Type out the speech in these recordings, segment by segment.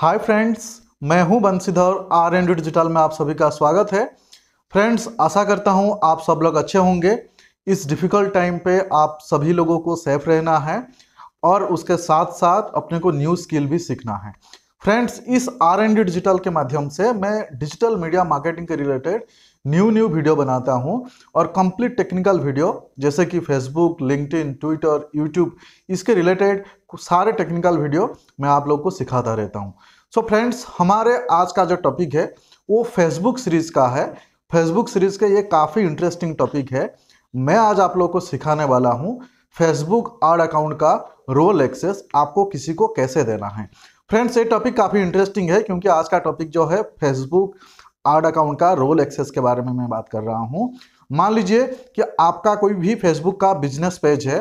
hi friends मैं हूं Banshidhar are and digital में आप सभी का स्वागत है फ्रेंड्स आशा करता हूं आप सब लोग अच्छे होंगे इस डिफ़िकल्ट टाइम पे आप सभी लोगों को सेफ रहना है और उसके साथ साथ अपने को न्यू स्किल भी सीखना है फ्रेंड्स इस आर एंड डिजिटल के माध्यम से मैं डिजिटल मीडिया मार्केटिंग के रिलेटेड न्यू न्यू वीडियो बनाता हूँ और कंप्लीट टेक्निकल वीडियो जैसे कि फेसबुक इन ट्विटर यूट्यूब इसके रिलेटेड सारे टेक्निकल वीडियो मैं आप लोग को सिखाता रहता हूँ सो फ्रेंड्स हमारे आज का जो टॉपिक है वो फेसबुक सीरीज़ का है फेसबुक सीरीज़ का ये काफ़ी इंटरेस्टिंग टॉपिक है मैं आज आप लोग को सिखाने वाला हूँ फेसबुक आर्ड अकाउंट का रोल एक्सेस आपको किसी को कैसे देना है फ्रेंड्स ये टॉपिक काफ़ी इंटरेस्टिंग है क्योंकि आज का टॉपिक जो है फेसबुक आर्ड अकाउंट का रोल एक्सेस के बारे में मैं बात कर रहा हूँ मान लीजिए कि आपका कोई भी फेसबुक का बिजनेस पेज है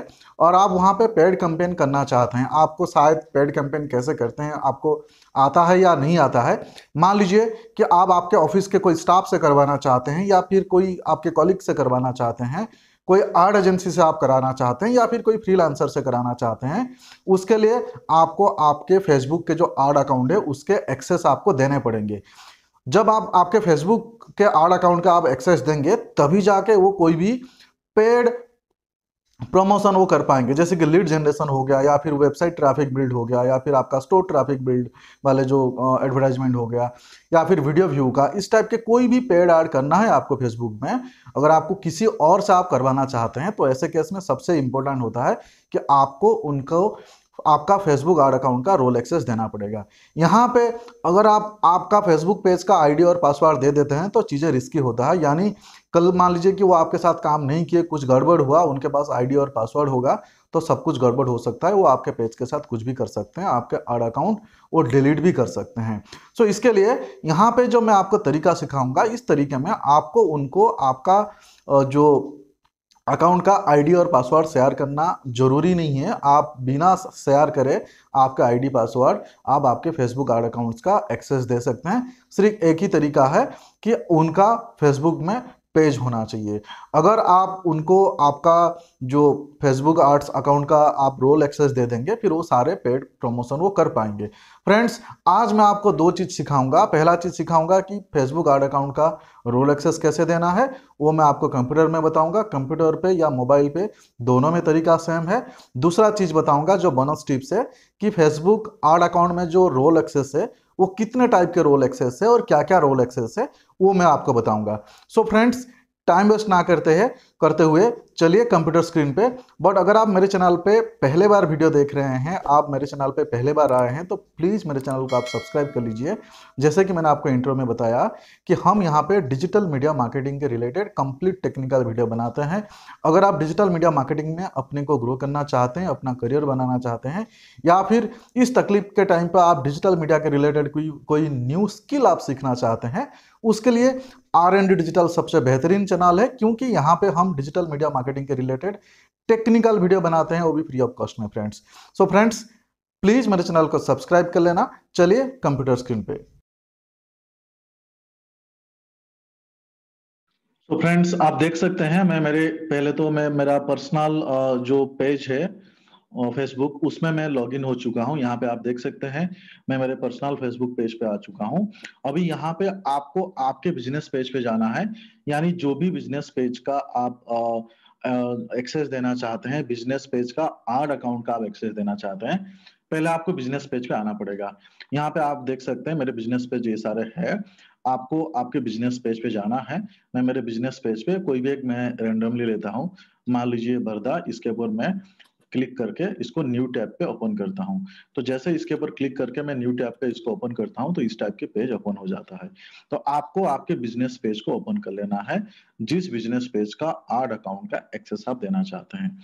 और आप वहाँ पे पेड कैंपेन करना चाहते हैं आपको शायद पेड कैंपेन कैसे करते हैं आपको आता है या नहीं आता है मान लीजिए कि आप आपके ऑफिस के कोई स्टाफ से करवाना चाहते हैं या फिर कोई आपके कॉलिग से करवाना चाहते हैं कोई आर्ट एजेंसी से आप कराना चाहते हैं या फिर कोई फ्रीलांसर से कराना चाहते हैं उसके लिए आपको आपके फेसबुक के जो आर्ट अकाउंट है उसके एक्सेस आपको देने पड़ेंगे जब आप आपके फेसबुक के आड अकाउंट का आप एक्सेस देंगे तभी जाके वो कोई भी पेड प्रमोशन वो कर पाएंगे जैसे कि लीड जनरेशन हो गया या फिर वेबसाइट ट्रैफिक बिल्ड हो गया या फिर आपका स्टोर ट्रैफिक बिल्ड वाले जो एडवर्टाइजमेंट हो गया या फिर वीडियो व्यू का इस टाइप के कोई भी पेड ऐड करना है आपको फेसबुक में अगर आपको किसी और से आप करवाना चाहते हैं तो ऐसे केस में सबसे इम्पोर्टेंट होता है कि आपको उनको आपका फेसबुक आर अकाउंट का रोल एक्सेस देना पड़ेगा यहाँ पे अगर आप आपका फेसबुक पेज का आईडी और पासवर्ड दे देते हैं तो चीज़ें रिस्की होता है यानी कल मान लीजिए कि वो आपके साथ काम नहीं किए कुछ गड़बड़ हुआ उनके पास आईडी और पासवर्ड होगा तो सब कुछ गड़बड़ हो सकता है वो आपके पेज के साथ कुछ भी कर सकते हैं आपके आर अकाउंट वो डिलीट भी कर सकते हैं सो इसके लिए यहाँ पे जो मैं आपको तरीका सिखाऊंगा इस तरीके में आपको उनको आपका जो अकाउंट का आईडी और पासवर्ड शेयर करना जरूरी नहीं है आप बिना शेयर करे आपका आईडी पासवर्ड आप आपके फेसबुक आड अकाउंट्स का एक्सेस दे सकते हैं सिर्फ एक ही तरीका है कि उनका फेसबुक में पेज होना चाहिए अगर आप उनको आपका जो फेसबुक आर्ट्स अकाउंट का आप रोल एक्सेस दे देंगे फिर वो सारे पेड प्रमोशन वो कर पाएंगे फ्रेंड्स आज मैं आपको दो चीज़ सिखाऊंगा पहला चीज़ सिखाऊंगा कि फेसबुक आर्ट अकाउंट का रोल एक्सेस कैसे देना है वो मैं आपको कंप्यूटर में बताऊंगा कंप्यूटर पे या मोबाइल पे दोनों में तरीका सेम है दूसरा चीज़ बताऊंगा जो बनस टिप्स है कि फेसबुक आर्ट अकाउंट में जो रोल एक्सेस है वो कितने टाइप के रोल एक्सेस है और क्या क्या रोल एक्सेस है वो मैं आपको बताऊंगा so so friends time waste ना करते हैं करते हुए चलिए कंप्यूटर स्क्रीन पे बट अगर आप मेरे चैनल पे पहले बार वीडियो देख रहे हैं आप मेरे चैनल पे पहले बार आए हैं तो प्लीज़ मेरे चैनल को आप सब्सक्राइब कर लीजिए जैसे कि मैंने आपको इंट्रो में बताया कि हम यहाँ पे डिजिटल मीडिया मार्केटिंग के रिलेटेड कंप्लीट टेक्निकल वीडियो बनाते हैं अगर आप डिजिटल मीडिया मार्केटिंग में अपने को ग्रो करना चाहते हैं अपना करियर बनाना चाहते हैं या फिर इस तकलीफ के टाइम पर आप डिजिटल मीडिया के रिलेटेड कोई कोई न्यू स्किल आप सीखना चाहते हैं उसके लिए आर एंड डिजिटल सबसे बेहतरीन चैनल है क्योंकि यहाँ पे हम डिजिटल मीडिया मार्केटिंग के रिलेटेड टेक्निकल वीडियो बनाते हैं वो भी फ्री ऑफ कॉस्ट में फ्रेंड्स सो फ्रेंड्स प्लीज़ मेरे चैनल को सब्सक्राइब कर लेना चलिए कंप्यूटर स्क्रीन पे तो फ्रेंड्स आप देख सकते हैं मैं मेरे पहले तो मैं मेरा पर्सनल जो पेज है फेसबुक उसमें मैं लॉगिन हो चुका हूँ यहाँ पे आप देख सकते हैं मैं मेरे पर्सनल फेसबुक पेज पे आ चुका हूँ अभी यहाँ पे आपको आपके बिजनेस पेज पे जाना है यानी जो भी बिजनेस पेज का आप एक्सेस देना चाहते हैं बिजनेस पेज का आर्ट अकाउंट का आप एक्सेस देना चाहते हैं पहले आपको बिजनेस पेज पे आना पड़ेगा यहाँ पे आप देख सकते हैं मेरे बिजनेस पेज ये सारे है आपको आपके बिजनेस पेज पे जाना है मैं मेरे बिजनेस पेज पे कोई भी एक मैं रेंडमली लेता हूँ मान लीजिए बरदा इसके ऊपर मैं क्लिक करके इसको न्यू टैब पे ओपन करता हूँ तो जैसे इसके ऊपर क्लिक करके मैं न्यू टैब पे इसको ओपन करता हूँ तो इस टाइप के पेज ओपन हो जाता है तो आपको आपके बिजनेस पेज को ओपन कर लेना है जिस बिजनेस पेज का आर्ड अकाउंट का एक्सेस आप देना चाहते हैं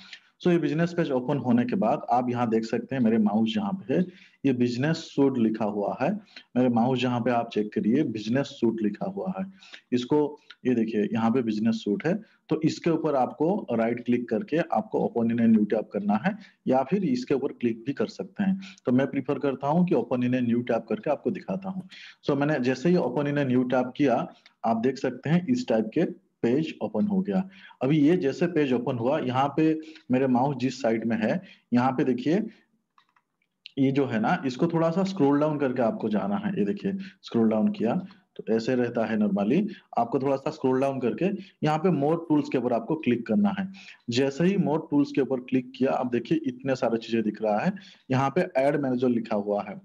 सो ये बिजनेस पेज ओपन होने के बाद आप यहाँ देख सकते हैं मेरे माउस जहाँ पे है ये बिजनेस सूट लिखा हुआ है मेरे माउस जहाँ पे आप चेक करिए बिजनेस सूट लिखा हुआ है इसको ये देखिए यहाँ पे बिजनेस सूट है तो इसके ऊपर आपको राइट क्लिक करके आपको ओपन इन न्यू टैप करना है या फिर इसके ऊपर क्लिक भी कर सकते हैं तो मैं प्रीफर करता हूँ कि ओपन इन न्यू टैप करके आपको दिखाता हूँ सो so, मैंने जैसे ही ओपन इन न्यू टैप किया आप देख सकते हैं इस टाइप के पेज ओपन हो गया अभी ये जैसे पेज ओपन हुआ यहाँ पे मेरे माउस जिस साइड में है यहाँ पे देखिए ये जो है ना इसको थोड़ा सा स्क्रोल डाउन करके आपको जाना है ये देखिए स्क्रोल डाउन किया तो ऐसे रहता है नॉर्मली आपको थोड़ा सा स्क्रोल डाउन करके यहाँ पे मोर टूल्स के ऊपर आपको क्लिक करना है जैसे ही मोर टूल्स के ऊपर क्लिक किया आप देखिए इतने सारे चीजें दिख रहा है यहाँ पे एड मैनेजर लिखा हुआ है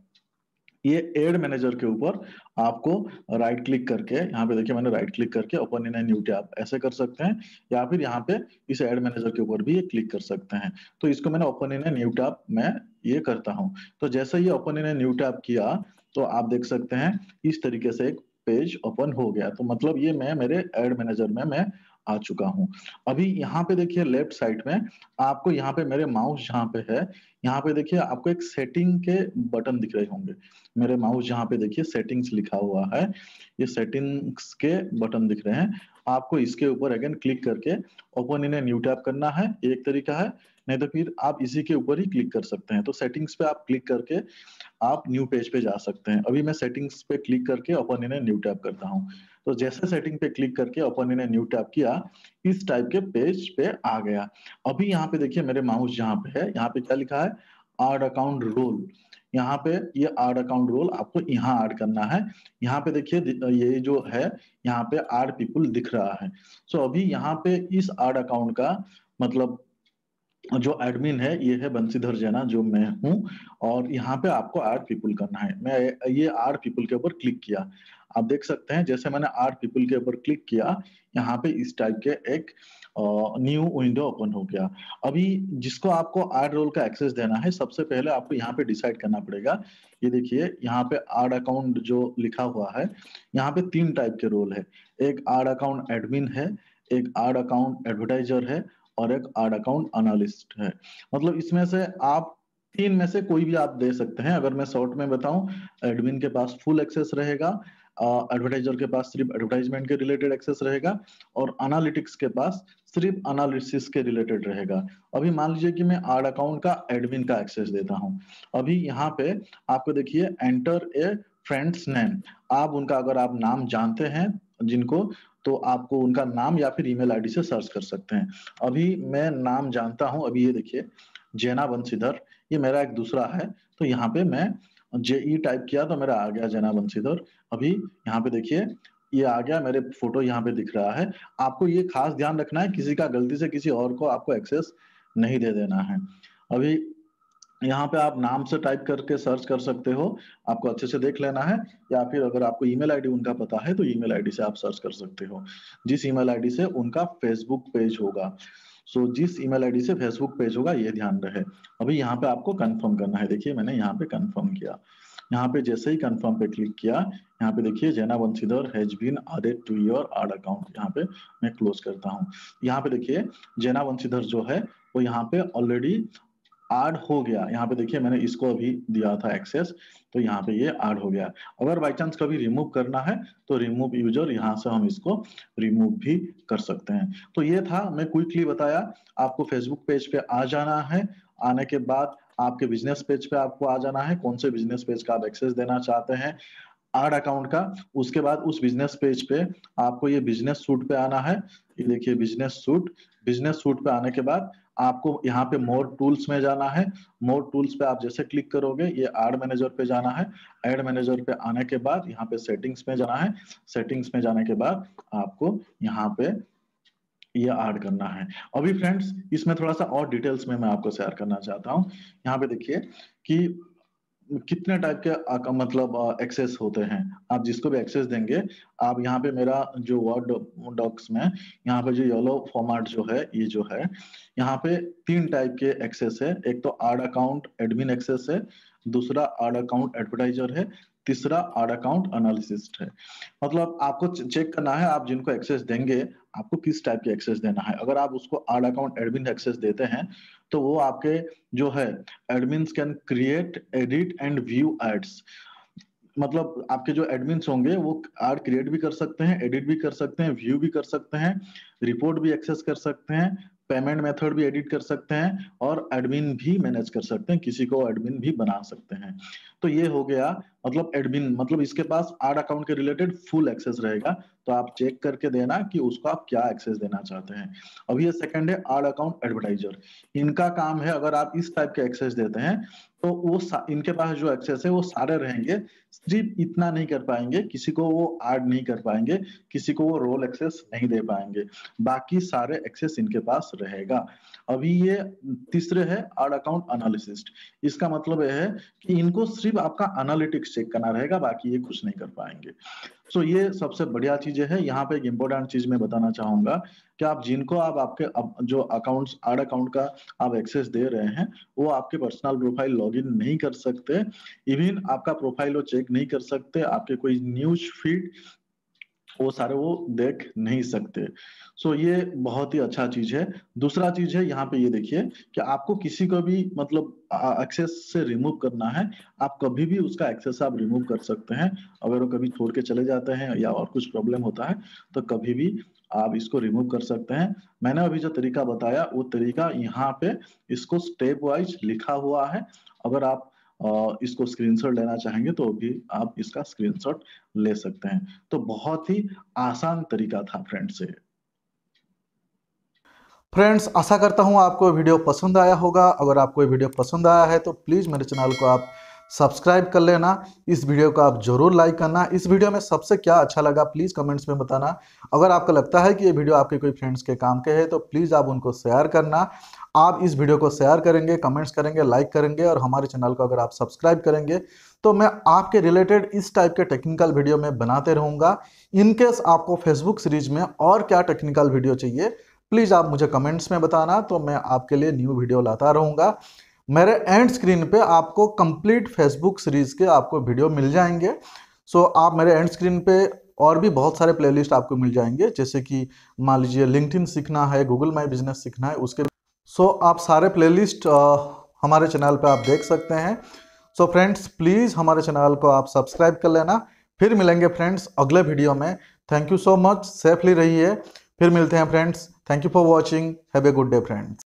ये एड मैनेजर के ऊपर आपको राइट क्लिक करके यहाँ पे देखिए मैंने राइट क्लिक करके open in a new tab ऐसे कर सकते हैं या फिर यहाँ पे इस एड मैनेजर के ऊपर भी ये क्लिक कर सकते हैं तो इसको मैंने open in a new tab में ये करता हूँ तो जैसे ये open in a new tab किया तो आप देख सकते हैं इस तरीके से एक पेज ओपन हो गया तो मतलब ये मैं मेरे एड मैनेजर में मैं आ चुका हूँ अभी यहाँ पे देखिए लेफ्ट साइड में आपको यहाँ पे मेरे माउस जहाँ पे है यहाँ पे देखिए आपको एक सेटिंग के बटन दिख रहे होंगे मेरे माउस जहाँ पे देखिए सेटिंग्स लिखा हुआ है ये सेटिंग्स के बटन दिख रहे हैं आपको इसके ऊपर अगेन क्लिक करके open in a new tab करना है एक तरीका है नहीं तो फिर आप इसी के ऊपर ही क्लिक कर सकते हैं तो सेटिंग्स पे आप क्लिक करके आप न्यू पेज पे जा सकते हैं अभी मैं सेटिंग्स पे क्लिक करके open in a new tab करता हूँ तो जैसे सेटिंग पे क्लिक करके अपन ने न्यू टैप किया इस टाइप के पेज पे आ गया अभी यहाँ पे देखिए मेरे माउस जहाँ पे है यहाँ पे क्या लिखा है आर्ड अकाउंट रोल यहाँ पे ये आर्ड अकाउंट रोल आपको यहाँ ऐड करना है यहाँ पे देखिए ये जो है यहाँ पे आर्ड पीपुल दिख रहा है सो so अभी यहाँ पे इस आर्ड अकाउंट का मतलब जो एडमिन है ये है बंसीधर जैना जो मैं हूँ और यहाँ पे आपको आर्ड पीपुल करना है मैं ये आर्ड पीपुल के ऊपर क्लिक किया आप देख सकते हैं जैसे मैंने आर पीपल के ऊपर क्लिक किया यहाँ पे इस टाइप के एक न्यू विंडो ओपन हो गया अभी जिसको आपको आर्ट रोल का एक्सेस देना है सबसे पहले आपको यहाँ पे डिसाइड करना पड़ेगा ये देखिए यहाँ पे आर अकाउंट जो लिखा हुआ है यहाँ पे तीन टाइप के रोल है एक आर अकाउंट एडमिन है एक आर अकाउंट एडवर्टाइजर है और एक आर अकाउंट अनालिस्ट है मतलब इसमें से आप तीन में से कोई भी आप दे सकते हैं अगर मैं शॉर्ट में बताऊं एडमिन के पास फुल एक्सेस रहेगा एडवर्टाइजर के पास सिर्फ एडवर्टाइजमेंट के रिलेटेड एक्सेस रहेगा और एनालिटिक्स के पास सिर्फ एनालिसिस के रिलेटेड रहेगा अभी मान लीजिए कि मैं आर्ड अकाउंट का एडमिन का एक्सेस देता हूँ अभी यहाँ पे आपको देखिए एंटर ए फ्रेंड्स नेम आप उनका अगर आप नाम जानते हैं जिनको तो आपको उनका नाम या फिर ईमेल आईडी से सर्च कर सकते हैं अभी मैं नाम जानता हूं अभी ये देखिए जेना बंसीधर ये मेरा एक दूसरा है तो यहाँ पे मैं जेई टाइप e किया तो मेरा आ गया जना बंशीधर अभी यहाँ पे देखिए ये आ गया मेरे फोटो यहाँ पे दिख रहा है आपको ये खास ध्यान रखना है किसी का गलती से किसी और को आपको एक्सेस नहीं दे देना है अभी यहाँ पे आप नाम से टाइप करके सर्च कर सकते हो आपको अच्छे से देख लेना है या फिर अगर आपको ईमेल आईडी उनका पता है तो ईमेल आईडी से आप सर्च कर सकते हो जिस ईमेल आईडी से उनका फेसबुक पेज होगा सो so, जिस ईमेल आईडी से फेसबुक पेज होगा ये ध्यान रहे अभी यहाँ पे आपको कंफर्म करना है देखिए मैंने यहाँ पे कंफर्म किया यहाँ पे जैसे ही कंफर्म पे क्लिक किया यहाँ पे देखिए Jaina Vanshidhar has been added to your ad account यहाँ पे मैं क्लोज करता हूँ यहाँ पे देखिए जैना वंशीधर जो है वो यहाँ पे ऑलरेडी आड हो गया यहाँ पे देखिए मैंने इसको अभी दिया था एक्सेस तो यहाँ पे ये यह आड हो गया अगर बाई चांस कभी रिमूव करना है तो रिमूव यूजर यहाँ से हम इसको रिमूव भी कर सकते हैं तो ये था मैं क्विकली बताया आपको फेसबुक पेज पे आ जाना है आने के बाद आपके बिजनेस पेज पे आपको आ जाना है कौन से बिजनेस पेज का आप एक्सेस देना चाहते हैं आड अकाउंट का उसके बाद उस बिजनेस पेज पे आपको ये बिजनेस सूट पे आना है ये देखिए बिजनेस सूट बिजनेस सूट पे आने के बाद आपको यहाँ पे मोर टूल्स में जाना है मोर टूल्स पे आप जैसे क्लिक करोगे ये एड मैनेजर पे जाना है एड मैनेजर पे आने के बाद यहाँ पे सेटिंग्स में जाना है सेटिंग्स में जाने के बाद आपको यहाँ पे ये ऐड करना है अभी फ्रेंड्स इसमें थोड़ा सा और डिटेल्स में मैं आपको शेयर करना चाहता हूँ यहाँ पे देखिए कि कितने टाइप के मतलब एक्सेस होते हैं आप जिसको भी एक्सेस देंगे आप यहाँ पे मेरा जो वर्ड डॉक्स में यहाँ पे जो येलो फॉर्मेट जो है ये जो है यहाँ पे तीन टाइप के एक्सेस है एक तो आर्ड अकाउंट एडमिन एक्सेस है दूसरा आर्ड अकाउंट एडवर्टाइजर है तीसरा आर अकाउंट एनालिसिस्ट है मतलब आपको चेक करना है आप जिनको एक्सेस देंगे आपको किस टाइप की एक्सेस देना है अगर आप उसको आर अकाउंट एडमिन एक्सेस देते हैं तो वो आपके जो है admin can create edit and view ads मतलब आपके जो एडमिन होंगे वो आर्ट क्रिएट भी कर सकते हैं एडिट भी कर सकते हैं व्यू भी कर सकते हैं रिपोर्ट भी एक्सेस कर सकते हैं पेमेंट मेथड भी एडिट कर सकते हैं और एडमिन भी मैनेज कर सकते हैं किसी को एडमिन भी बना सकते हैं तो ये हो गया मतलब एडमिन मतलब इसके पास आर अकाउंट के रिलेटेड फुल एक्सेस रहेगा तो आप चेक करके देना कि उसको आप क्या एक्सेस देना चाहते हैं अब ये सेकंड है आड अकाउंट एडवर्टाइजर इनका काम है अगर आप इस टाइप के एक्सेस देते हैं तो वो इनके पास जो एक्सेस है वो सारे रहेंगे सिर्फ इतना नहीं कर पाएंगे किसी को वो ऐड नहीं कर पाएंगे किसी को वो रोल एक्सेस नहीं दे पाएंगे बाकी सारे एक्सेस इनके पास रहेगा अभी ये तीसरे है आड अकाउंट एनालिसिस्ट इसका मतलब यह है कि इनको सिर्फ आपका एनालिटिक्स चेक करना रहेगा बाकी ये कुछ नहीं कर पाएंगे सो ये सबसे बढ़िया चीजें हैं यहाँ पे एक इम्पोर्टेंट चीज मैं बताना चाहूंगा कि आप जिनको आप आपके जो अकाउंट्स आड अकाउंट का आप एक्सेस दे रहे हैं वो आपके पर्सनल प्रोफाइल लॉगिन नहीं कर सकते इवन आपका प्रोफाइल वो चेक नहीं कर सकते आपके कोई न्यूज फीड वो सारे वो देख नहीं सकते सो so, ये बहुत ही अच्छा चीज है दूसरा चीज है यहाँ पे ये देखिए कि आपको किसी को भी मतलब एक्सेस से रिमूव करना है आप कभी भी उसका एक्सेस आप रिमूव कर सकते हैं अगर वो कभी छोड़ के चले जाते हैं या और कुछ प्रॉब्लम होता है तो कभी भी आप इसको रिमूव कर सकते हैं मैंने अभी जो तरीका बताया वो तरीका यहाँ पे इसको स्टेप वाइज लिखा हुआ है अगर आप इसको स्क्रीनशॉट लेना चाहेंगे तो भी आप इसका स्क्रीनशॉट ले सकते हैं तो बहुत ही आसान तरीका था फ्रेंड्स से फ्रेंड्स आशा करता हूं आपको वीडियो पसंद आया होगा अगर आपको वीडियो पसंद आया है तो प्लीज़ मेरे चैनल को आप सब्सक्राइब कर लेना इस वीडियो को आप जरूर लाइक करना इस वीडियो में सबसे क्या अच्छा लगा प्लीज़ कमेंट्स में बताना अगर आपको लगता है कि ये वीडियो आपके कोई फ्रेंड्स के काम के है तो प्लीज़ आप उनको शेयर करना आप इस वीडियो को शेयर करेंगे कमेंट्स करेंगे लाइक करेंगे और हमारे चैनल को अगर आप सब्सक्राइब करेंगे तो मैं आपके रिलेटेड इस टाइप के टेक्निकल वीडियो में बनाते रहूँगा इनकेस आपको फेसबुक सीरीज में और क्या टेक्निकल वीडियो चाहिए प्लीज़ आप मुझे कमेंट्स में बताना तो मैं आपके लिए न्यू वीडियो लाता रहूँगा मेरे एंड स्क्रीन पे आपको कंप्लीट फेसबुक सीरीज़ के आपको वीडियो मिल जाएंगे सो so, आप मेरे एंड स्क्रीन पे और भी बहुत सारे प्लेलिस्ट आपको मिल जाएंगे जैसे कि मान लीजिए लिंकड सीखना है गूगल माई बिजनेस सीखना है उसके सो so, आप सारे प्लेलिस्ट uh, हमारे चैनल पे आप देख सकते हैं सो फ्रेंड्स प्लीज़ हमारे चैनल को आप सब्सक्राइब कर लेना फिर मिलेंगे फ्रेंड्स अगले वीडियो में thank you so much safely रहिए फिर मिलते हैं friends thank you for watching have a good day friends